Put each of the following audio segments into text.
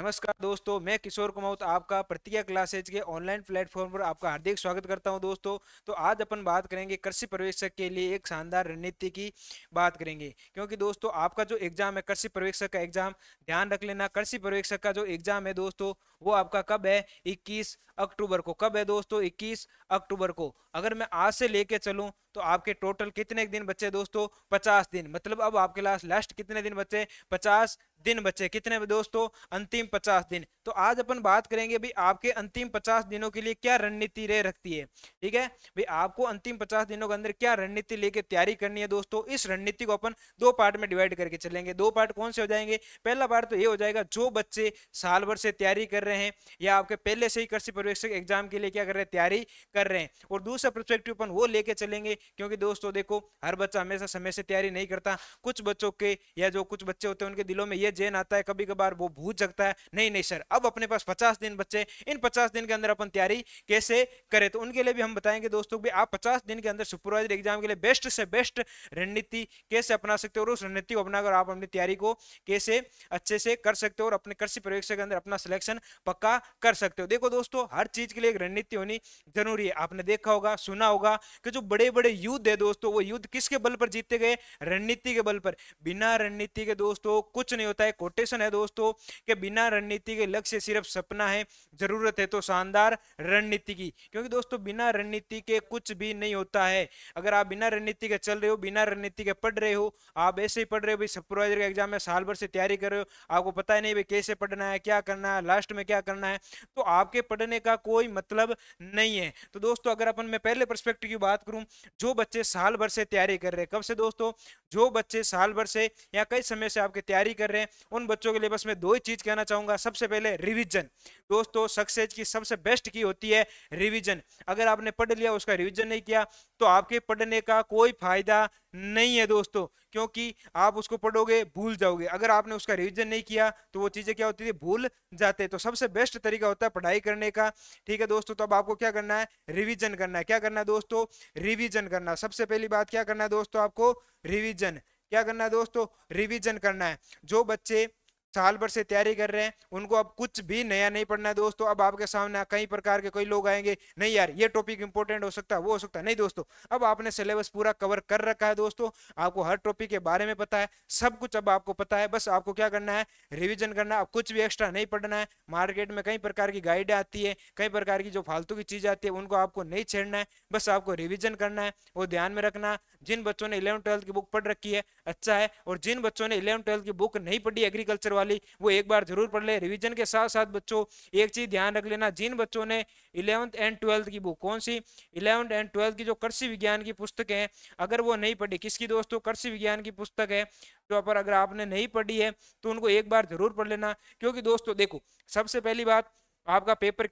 नमस्कार दोस्तों मैं किशोर कुमाऊत आपका प्रतिज्ञा क्लासेज के ऑनलाइन प्लेटफॉर्म पर आपका हार्दिक स्वागत करता हूं दोस्तों तो आज अपन बात करेंगे कृषि पर्यवेक्षक के लिए एक शानदार रणनीति की बात करेंगे क्योंकि दोस्तों आपका जो एग्जाम है कृषि पर्यवेक्षक का एग्जाम ध्यान रख लेना कृषि प्रवेशक का जो एग्जाम है दोस्तों वो आपका कब है इक्कीस अक्टूबर को कब है दोस्तों इक्कीस अक्टूबर को अगर मैं आज से लेके चलूँ तो आपके टोटल कितने दिन बचे दोस्तों पचास दिन मतलब अब आपके लास्ट लास्ट कितने दिन बचे पचास दिन बचे कितने दोस्तों अंतिम पचास दिन तो आज अपन बात करेंगे भाई आपके अंतिम पचास दिनों के लिए क्या रणनीति रह रखती है ठीक है भाई आपको अंतिम पचास दिनों के अंदर क्या रणनीति लेके तैयारी करनी है दोस्तों इस रणनीति को अपन दो पार्ट में डिवाइड करके चलेंगे दो पार्ट कौन से हो जाएंगे पहला पार्ट तो ये हो जाएगा जो बच्चे साल भर से तैयारी कर रहे हैं या आपके पहले से ही कृषि पर्यवेक्षक एग्जाम के लिए क्या कर रहे हैं तैयारी कर रहे हैं और दूसरा परस्पेक्टिव अपन वो लेके चलेंगे क्योंकि दोस्तों देखो हर बच्चा हमेशा समय से तैयारी नहीं करता कुछ बच्चों के या जो कुछ बच्चे होते हैं उनके दिलों में ये जेन आता है कभी कभार वो भूल जगता है नहीं नहीं सर अब अपने पास पचास दिन बच्चे इन पचास दिन के अंदर अपन तैयारी कैसे करें तो उनके लिए भी हम बताएंगे दोस्तों भी आप पचास दिन के अंदर सुपरवाइजर एग्जाम के लिए बेस्ट से बेस्ट रणनीति कैसे अपना सकते हो और उस रणनीति को अपनाकर आप अपनी तैयारी को कैसे अच्छे से कर सकते हो और अपने कृषि परीक्षा के अंदर अपना सिलेक्शन पक्का कर सकते हो देखो दोस्तों हर चीज के लिए एक रणनीति होनी जरूरी है आपने देखा होगा सुना होगा कि जो बड़े बड़े युद्ध है दोस्तों वो युद्ध किसके बल पर जीते गए रणनीति के बल पर बिना रणनीति के दोस्तों कुछ नहीं होता होता है कोटेशन है दोस्तों कि बिना रणनीति के लक्ष्य सिर्फ सपना है जरूरत है तो शानदार रणनीति की क्योंकि दोस्तों बिना रणनीति के कुछ भी नहीं होता है अगर आप बिना रणनीति के चल रहे हो बिना रणनीति के पढ़ रहे हो आप ऐसे ही पढ़ रहे हो भाई सुपरवाइजर के एग्जाम में साल भर से तैयारी कर रहे हो आपको पता ही नहीं भाई कैसे पढ़ना है क्या करना है लास्ट में क्या करना है तो आपके पढ़ने का कोई मतलब नहीं है तो दोस्तों अगर अपन मैं पहले परस्पेक्टिव की बात करूँ जो बच्चे साल भर से तैयारी कर रहे हैं कब से दोस्तों जो बच्चे साल भर से या कई समय से आपकी तैयारी कर रहे हैं उन बच्चों के लिए बस मैं दो ही चीज कहना चाहूंगा सबसे पहले रिविजन दोस्तों सक्सेस की सबसे बेस्ट की होती है रिविजन अगर आपने पढ़ लिया उसका रिविजन नहीं किया तो आपके पढ़ने का कोई फायदा नहीं है दोस्तों क्योंकि आप उसको पढ़ोगे भूल जाओगे अगर आपने उसका रिवीजन नहीं किया तो वो चीजें क्या होती थी भूल जाते तो सबसे बेस्ट तरीका होता है पढ़ाई करने का ठीक है दोस्तों तो अब आपको क्या करना है रिवीजन करना है क्या करना है दोस्तों रिवीजन करना सबसे पहली बात क्या करना है दोस्तों आपको रिवीजन क्या करना है दोस्तों रिविजन करना है जो बच्चे साल भर से तैयारी कर रहे हैं उनको अब कुछ भी नया नहीं पढ़ना है दोस्तों अब आपके सामने कई प्रकार के कोई लोग आएंगे नहीं यार ये टॉपिक इंपॉर्टेंट हो सकता है वो हो सकता है नहीं दोस्तों अब आपने सिलेबस पूरा कवर कर रखा है दोस्तों आपको हर टॉपिक के बारे में पता है सब कुछ अब आपको पता है बस आपको क्या करना है रिविजन करना है अब कुछ भी एक्स्ट्रा नहीं पढ़ना है मार्केट में कई प्रकार की गाइड आती है कई प्रकार की जो फालतू की चीज आती है उनको आपको नहीं छेड़ना है बस आपको रिविजन करना है वो ध्यान में रखना जिन बच्चों ने इलेवन ट्वेल्थ की बुक पढ़ रखी है अच्छा है और जिन बच्चों ने इलेवन ट्वेल्थ की बुक नहीं पढ़ी एग्रीकल्चर वाली वो एक बार जरूर पढ़ ले रिविजन के साथ साथ बच्चों एक चीज ध्यान रख लेना जिन बच्चों ने इलेवंथ एंड ट्वेल्थ की बुक कौन सी इलेवंथ एंड ट्वेल्थ की जो कृषि विज्ञान की पुस्तक है अगर वो नहीं पढ़ी किसकी दोस्तों कृषि विज्ञान की पुस्तक है तो पर अगर आपने नहीं पढ़ी है तो उनको एक बार जरूर पढ़ लेना क्योंकि दोस्तों देखो सबसे पहली बात आपका पेपर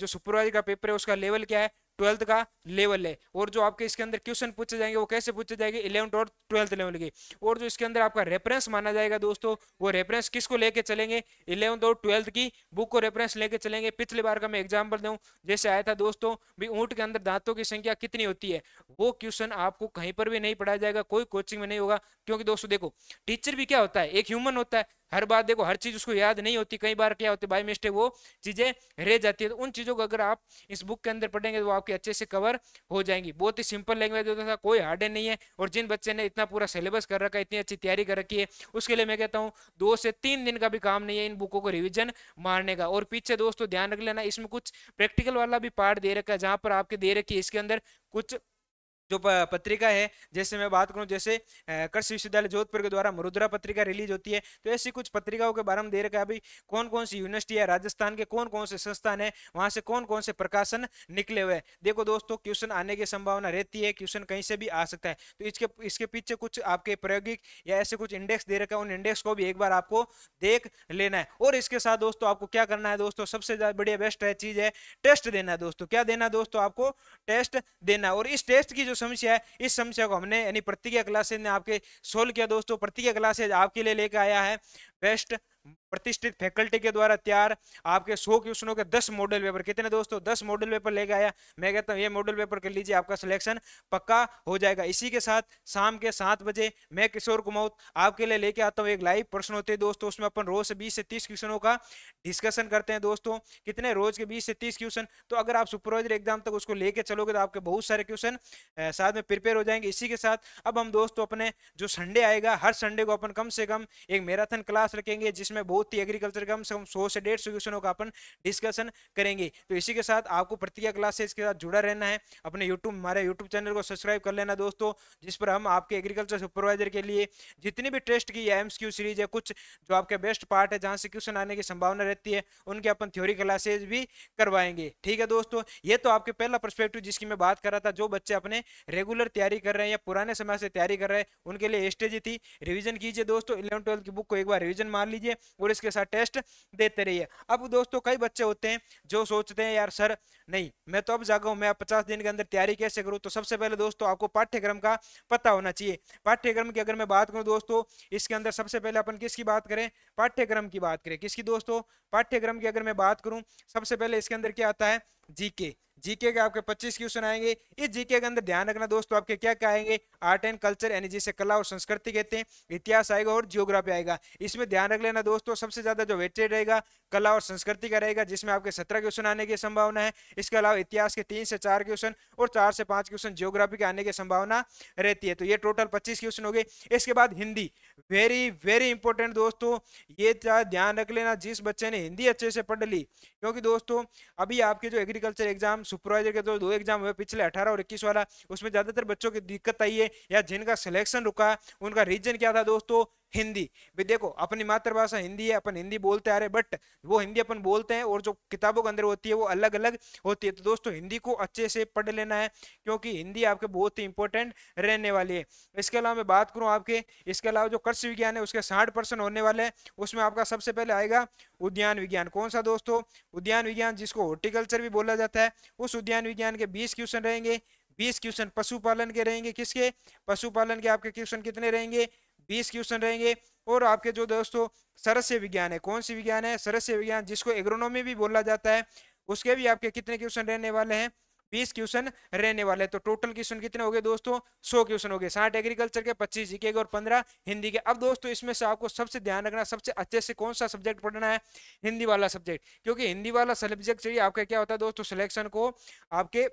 जो सुपरवाइजर का पेपर है उसका लेवल क्या है ट्वेल्थ का लेवल है और जो आपके इसके अंदर क्वेश्चन पूछे जाएंगे वो कैसे पूछे जाएंगे इलेवंथ और ट्वेल्थ लेवल के और जो इसके अंदर आपका रेफरेंस माना जाएगा दोस्तों वो रेफरेंस किसको लेके चलेंगे इलेवंथ और ट्वेल्थ की बुक को रेफरेंस लेके चलेंगे पिछले बार का मैं एग्जाम्पल दूँ जैसे आया था दोस्तों भी ऊँट के अंदर दांतों की संख्या कितनी होती है वो क्वेश्चन आपको कहीं पर भी नहीं पढ़ाया जाएगा कोई कोचिंग में नहीं होगा क्योंकि दोस्तों देखो टीचर भी क्या होता है एक ह्यूमन होता है हर बार देखो हर चीज उसको याद नहीं होती कई बार क्या होती बाई मिस्टेक वो चीजें रह जाती है तो उन चीजों को अगर आप इस बुक के अंदर पढ़ेंगे तो आपके अच्छे से कवर हो जाएंगी बहुत ही सिंपल लैंग्वेज होता तो था कोई हार्डन नहीं है और जिन बच्चे ने इतना पूरा सिलेबस कर रखा है इतनी अच्छी तैयारी कर रखी है उसके लिए मैं कहता हूँ दो से तीन दिन का भी काम नहीं है इन बुकों को रिविजन मारने का और पीछे दोस्तों ध्यान रख लेना इसमें कुछ प्रैक्टिकल वाला भी पार्ट दे रखा है जहां पर आपके दे रखी है इसके अंदर कुछ जो पत्रिका है जैसे मैं बात करूं जैसे कृषि विश्वविद्यालय जोधपुर के द्वारा मरुद्रा पत्रिका रिलीज होती है तो ऐसी कुछ पत्रिकाओं के बारे में दे रखा है अभी कौन कौन सी यूनिवर्सिटी है राजस्थान के कौन कौन से संस्थान है वहां से कौन कौन से प्रकाशन निकले हुए हैं देखो दोस्तों क्वेश्चन आने की संभावना रहती है क्वेश्चन कहीं से भी आ सकता है तो इसके इसके पीछे कुछ आपके प्रायोगिक या ऐसे कुछ इंडेक्स दे रखा है उन इंडेक्स को भी एक बार आपको देख लेना है और इसके साथ दोस्तों आपको क्या करना है दोस्तों सबसे बढ़िया बेस्ट है चीज है टेस्ट देना है दोस्तों क्या देना है दोस्तों आपको टेस्ट देना और इस टेस्ट की जो समस्या है इस समस्या को हमने यानी प्रतिज्ञा क्लासेज ने आपके सोल्व किया दोस्तों प्रतिज्ञा क्लासेज आपके लिए लेकर आया है बेस्ट प्रतिष्ठित फैकल्टी के द्वारा तैयार आपके सौ क्वेश्चनों के दस मॉडल पेपर कितने दोस्तों दस मॉडल पेपर लेके आया मैं कहता हूँ ये मॉडल पेपर कर लीजिए आपका सिलेक्शन पक्का हो जाएगा इसी के साथ शाम के सात बजे मैं किशोर कुमाऊत आपके लिए लेके आता हूँ एक लाइव प्रश्न होते हैं दोस्तों उसमें अपन रोज से बीस से तीस क्वेश्चनों का डिस्कशन करते हैं दोस्तों कितने रोज के बीस से तीस क्वेश्चन तो अगर आप सुपरवाइजर एग्जाम तक उसको लेके चलोगे तो आपके बहुत सारे क्वेश्चन साथ में प्रिपेयर हो जाएंगे इसी के साथ अब हम दोस्तों अपने जो संडे आएगा हर संडे को अपन कम से कम एक मैराथन क्लास रखेंगे जिसमें बहुत ही एग्रीकल्चर का कम से कम सौ से डेढ़ सोल्यूशनों का अपन डिस्कशन करेंगे तो इसी के साथ आपको प्रतिज्ञा क्लासेस के साथ जुड़ा रहना है अपने यूट्यूब हमारे यूट्यूब चैनल को सब्सक्राइब कर लेना दोस्तों जिस पर हम आपके एग्रीकल्चर सुपरवाइजर के लिए जितनी भी टेस्ट की या एम सीरीज है कुछ जो आपके बेस्ट पार्ट है जहाँ से क्वेश्चन आने की संभावना रहती है उनके अपन थ्योरी क्लासेज भी करवाएंगे ठीक है दोस्तों ये तो आपके पहला परस्पेक्टिव जिसकी मैं बात कर रहा था जो बच्चे अपने रेगुलर तैयारी कर रहे हैं या पुराने समय से तैयारी कर रहे हैं उनके लिए स्टेज थी रिवीजन कीजिए दोस्तों इलेवन ट्वेल्थ की बुक को एक बार रिवीजन मार लीजिए वो और इसके साथ टेस्ट देते रहिए अब दोस्तों कई बच्चे होते हैं जो सोचते हैं यार सर नहीं मैं तो अब जागा हूँ मैं पचास दिन के अंदर तैयारी कैसे करूँ तो सबसे पहले दोस्तों आपको पाठ्यक्रम का पता होना चाहिए पाठ्यक्रम की अगर मैं बात करूँ दोस्तों इसके अंदर सबसे पहले अपन किसकी बात करें पाठ्यक्रम की बात करें किसकी दोस्तों पाठ्यक्रम की अगर मैं बात करूँ सबसे पहले इसके अंदर क्या आता है जीके जीके के आपके 25 क्वेश्चन आएंगे इस जीके के अंदर ध्यान रखना दोस्तों आपके क्या क्या आएंगे आर्ट एंड कल्चर यानी जिसे कला और संस्कृति कहते हैं इतिहास आएगा और जियोग्राफी आएगा इसमें ध्यान रख लेना दोस्तों सबसे ज्यादा जो वेटेड रहेगा कला और संस्कृति का रहेगा जिसमें आपके सत्रह क्वेश्चन आने की संभावना है इसके अलावा इतिहास के तीन से चार क्वेश्चन और चार से पांच क्वेश्चन जियोग्राफी के आने की संभावना रहती है तो ये टोटल पच्चीस क्वेश्चन हो गए इसके बाद हिंदी वेरी वेरी इंपॉर्टेंट दोस्तों ये ध्यान रख लेना जिस बच्चे ने हिंदी अच्छे से पढ़ ली क्योंकि दोस्तों अभी आपके जो एग्रीकल्चर एग्जाम सुपरवाइजर के जो दो एग्जाम हुए पिछले अठारह और इक्कीस वाला उसमें ज़्यादातर बच्चों की दिक्कत आई है या जिनका सिलेक्शन रुका उनका रीजन क्या था दोस्तों हिंदी भी देखो अपनी मातृभाषा हिंदी है अपन हिंदी बोलते आ रहे बट वो हिंदी अपन बोलते हैं और जो किताबों के अंदर होती है वो अलग अलग होती है तो दोस्तों हिंदी को अच्छे से पढ़ लेना है क्योंकि हिंदी आपके बहुत ही इंपॉर्टेंट रहने वाली है इसके अलावा मैं बात करूं आपके इसके अलावा जो कृषि विज्ञान है उसके साठ होने वाले हैं उसमें आपका सबसे पहले आएगा उद्यान विज्ञान कौन सा दोस्तों उद्यान विज्ञान जिसको हॉर्टिकल्चर भी बोला जाता है उस उद्यान विज्ञान के बीस क्वेश्चन रहेंगे बीस क्वेश्चन पशुपालन के रहेंगे किसके पशुपालन के आपके क्वेश्चन कितने रहेंगे बीस क्वेश्चन रहेंगे और आपके जो दोस्तों सरस्य विज्ञान है कौन सी विज्ञान है सरस्य विज्ञान जिसको एग्रोनॉमी भी बोला जाता है उसके भी आपके कितने क्वेश्चन रहने वाले हैं बीस क्वेश्चन रहने वाले हैं तो टोटल क्वेश्चन कितने हो गए दोस्तों सौ क्वेश्चन हो गए साठ एग्रीकल्चर के पच्चीस जीके के और पंद्रह हिंदी के अब दोस्तों इसमें से आपको सबसे ध्यान रखना सबसे अच्छे से कौन सा सब्जेक्ट पढ़ना है हिंदी वाला सब्जेक्ट क्योंकि हिंदी वाला सब्जेक्ट चाहिए आपका क्या होता है दोस्तों सिलेक्शन को आपके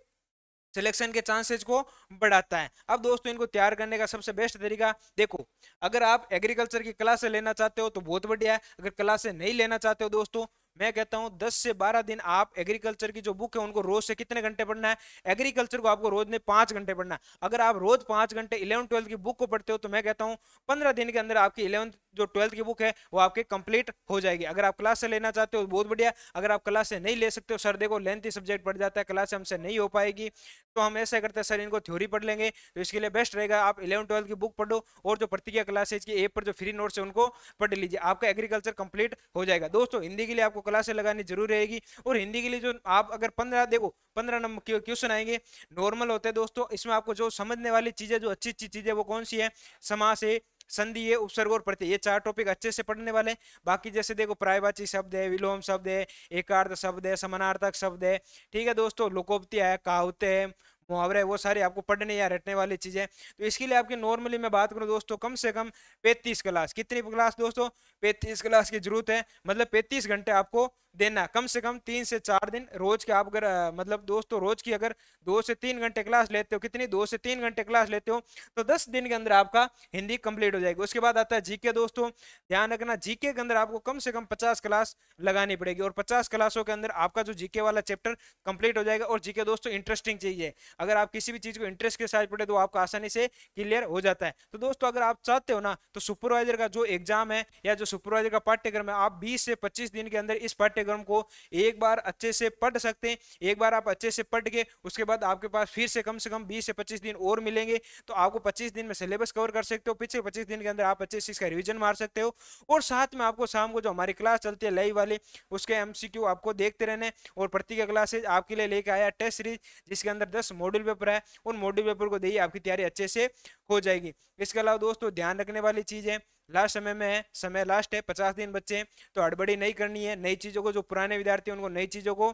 सिलेक्शन के चांसेस को बढ़ाता है अब दोस्तों इनको तैयार करने का सबसे बेस्ट तरीका देखो अगर आप एग्रीकल्चर की क्लास से लेना चाहते हो तो बहुत बढ़िया है अगर क्लास से नहीं लेना चाहते हो दोस्तों मैं कहता हूं 10 से 12 दिन आप एग्रीकल्चर की जो बुक है उनको रोज से कितने घंटे पढ़ना है एग्रीकल्चर को आपको रोज ने पांच घंटे पढ़ना है अगर आप रोज पांच घंटे इलेवन ट्वेल्थ की बुक को पढ़ते हो तो मैं कहता हूं 15 दिन के अंदर आपकी इलेवंथ जो ट्वेल्थ की बुक है वो आपके कंप्लीट हो जाएगी अगर आप क्लास से लेना चाहते हो बहुत बढ़िया अगर आप क्लास से नहीं ले सकते हो सर देखो लेंथी सब्जेक्ट पढ़ जाता है क्लास से हमसे नहीं हो पाएगी तो हम ऐसा करते हैं सर इनको थ्योरी पढ़ लेंगे तो इसके लिए बेस्ट रहेगा आप इलेवन ट्वेल्थ की बुक पढ़ो और जो प्रतिज्ञा क्लासेज की एप पर जो फ्री नोट्स है उनको पढ़ लीजिए आपका एग्रीकल्चर कंप्लीट हो जाएगा दोस्तों हिंदी के लिए आपको से लगानी जरूर रहेगी और हिंदी के लिए जो आप अगर पंद्रह देखो पंद्रह नंबर क्वेश्चन आएंगे नॉर्मल होते हैं दोस्तों इसमें आपको जो समझने वाली चीजें जो अच्छी अच्छी चीजें वो कौन सी है समाज है संधि है उपसर्ग और प्रत्यय ये चार टॉपिक अच्छे से पढ़ने वाले हैं बाकी जैसे देखो प्रायवाची शब्द है विलोम शब्द है एकार्थ शब्द है समानार्थक शब्द है ठीक है दोस्तों लोकोपति है कहावते हैं मुहावरे वो सारे आपको पढ़ने या रटने वाली चीज़ें तो इसके लिए आपकी नॉर्मली मैं बात करूँ दोस्तों कम से कम पैंतीस क्लास कितनी क्लास दोस्तों पैंतीस क्लास की जरूरत है मतलब पैंतीस घंटे आपको देना कम से कम तीन से चार दिन रोज के आप अगर मतलब दोस्तों रोज की अगर दो से तीन घंटे क्लास लेते हो कितनी दो से तीन घंटे क्लास लेते हो तो दस दिन के अंदर आपका हिंदी कंप्लीट हो जाएगी उसके बाद आता है जीके दोस्तों ध्यान रखना जीके के अंदर आपको कम से कम पचास क्लास लगानी पड़ेगी और पचास क्लासों के अंदर आपका जो जीके वाला चैप्टर कंप्लीट हो जाएगा और जीके दोस्तों इंटरेस्टिंग चीज है अगर आप किसी भी चीज को इंटरेस्ट के साथ पढ़े तो आपको आसानी से क्लियर हो जाता है तो दोस्तों अगर आप चाहते हो ना तो सुपरवाइजर का जो एग्जाम है या जो सुपरवाइजर का पाठ्यक्रम है आप 20 से 25 दिन के अंदर इस पाठ्यक्रम को एक बार अच्छे से पढ़ सकते हैं एक बार आप अच्छे से पढ़ के उसके बाद आपके पास फिर से कम से कम 20 से 25 दिन और मिलेंगे तो आपको 25 दिन में सिलेबस कवर कर सकते हो पिछले 25 दिन के अंदर आप अच्छे से इसका रिविजन मार सकते हो और साथ में आपको शाम को जो हमारी क्लास चलती है लाइव वाली उसके एम आपको देखते रहने और प्रत्येक क्लासेज आपके लिए लेके आया टेस्ट सीरीज जिसके अंदर दस मॉड्यूल पेपर है उन मॉड्यूल पेपर को दिए आपकी तैयारी अच्छे से हो जाएगी इसके अलावा दोस्तों ध्यान रखने वाली चीज़ है लास्ट समय में है समय लास्ट है पचास दिन बच्चे हैं तो हड़बड़ी नहीं करनी है नई चीज़ों को जो पुराने विद्यार्थी हैं उनको नई चीज़ों को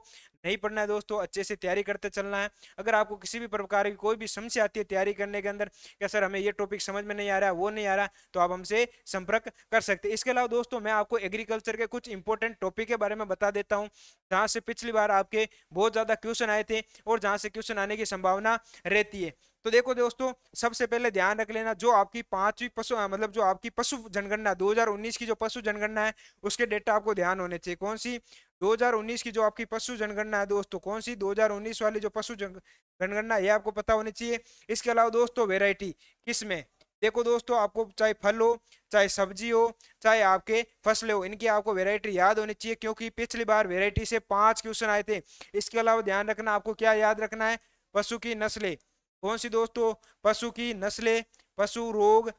नहीं पढ़ना है दोस्तों अच्छे से तैयारी करते चलना है अगर आपको किसी भी प्रकार की कोई भी समस्या आती है तैयारी करने के अंदर क्या सर हमें ये टॉपिक समझ में नहीं आ रहा वो नहीं आ रहा तो आप हमसे संपर्क कर सकते इसके अलावा दोस्तों मैं आपको एग्रीकल्चर के कुछ इंपॉर्टेंट टॉपिक के बारे में बता देता हूँ जहाँ से पिछली बार आपके बहुत ज़्यादा क्वेश्चन आए थे और जहाँ से क्वेश्चन आने की संभावना रहती है तो देखो दोस्तों सबसे पहले ध्यान रख लेना जो आपकी पांचवी पशु मतलब जो आपकी पशु जनगणना 2019 की जो पशु जनगणना है उसके डेटा आपको ध्यान होने चाहिए कौन सी 2019 की जो आपकी पशु जनगणना है दोस्तों कौन सी 2019 वाली जो पशु जनगणना ये आपको पता होनी चाहिए इसके अलावा दोस्तों वेराइटी किसमें देखो दोस्तों आपको चाहे फल हो चाहे सब्जी हो चाहे आपके फसलें हो इनकी आपको वेराइटी याद होनी चाहिए क्योंकि पिछली बार वेराइटी से पांच क्वेश्चन आए थे इसके अलावा ध्यान रखना आपको क्या याद रखना है पशु की नस्लें कौन सी दोस्तों पशु की नस्लें पशु रोग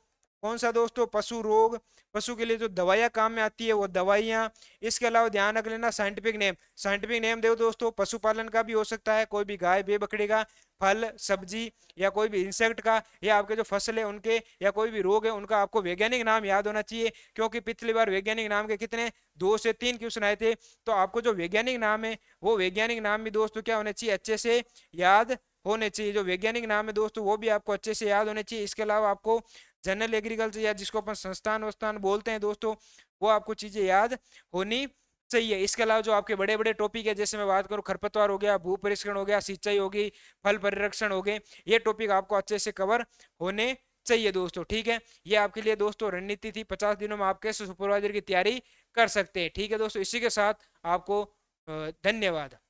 कौन सा दोस्तों पशु रोग पशु के लिए जो दवाइयाँ काम में आती है वो दवाइयाँ इसके अलावा ध्यान रख लेना साइंटिफिक नेम साइंटिफिक नेम देखो दोस्तों पशुपालन का भी हो सकता है कोई भी गाय बे बकरी का फल सब्जी या कोई भी इंसेक्ट का या आपके जो फसल है उनके या कोई भी रोग है उनका आपको वैज्ञानिक नाम याद होना चाहिए क्योंकि पिछली बार वैज्ञानिक नाम के कितने दो से तीन क्वेश्चन आए थे तो आपको जो वैज्ञानिक नाम है वो वैज्ञानिक नाम भी दोस्तों क्या होना चाहिए अच्छे से याद होने चाहिए जो वैज्ञानिक नाम है दोस्तों वो भी आपको अच्छे से याद होने चाहिए इसके अलावा आपको जनरल एग्रीकल्चर या जिसको अपन संस्थान वस्थान बोलते हैं दोस्तों वो आपको चीज़ें याद होनी चाहिए इसके अलावा जो आपके बड़े बड़े टॉपिक है जैसे मैं बात करूँ खरपतवार हो गया भू परिष्करण हो गया सिंचाई होगी फल परिरक्षण हो गए ये टॉपिक आपको अच्छे से कवर होने चाहिए दोस्तों ठीक है ये आपके लिए दोस्तों रणनीति थी पचास दिनों में आप कैसे सुपरवाइजर की तैयारी कर सकते हैं ठीक है दोस्तों इसी के साथ आपको धन्यवाद